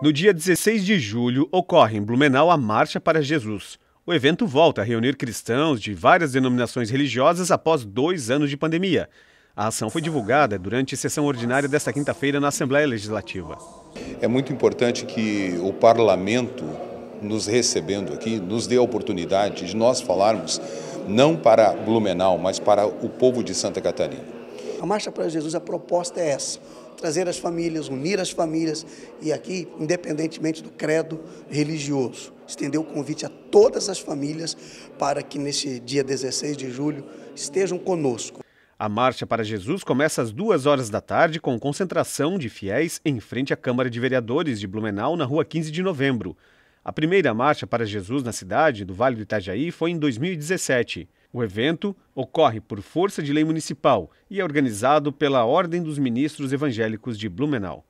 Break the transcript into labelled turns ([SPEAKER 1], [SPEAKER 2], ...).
[SPEAKER 1] No dia 16 de julho, ocorre em Blumenau a Marcha para Jesus. O evento volta a reunir cristãos de várias denominações religiosas após dois anos de pandemia. A ação foi divulgada durante a sessão ordinária desta quinta-feira na Assembleia Legislativa.
[SPEAKER 2] É muito importante que o parlamento, nos recebendo aqui, nos dê a oportunidade de nós falarmos não para Blumenau, mas para o povo de Santa Catarina.
[SPEAKER 3] A Marcha para Jesus, a proposta é essa: trazer as famílias, unir as famílias e aqui, independentemente do credo religioso, estender o convite a todas as famílias para
[SPEAKER 1] que neste dia 16 de julho estejam conosco. A Marcha para Jesus começa às duas horas da tarde com concentração de fiéis em frente à Câmara de Vereadores de Blumenau, na rua 15 de novembro. A primeira Marcha para Jesus na cidade, do Vale do Itajaí, foi em 2017. O evento ocorre por força de lei municipal e é organizado pela Ordem dos Ministros Evangélicos de Blumenau.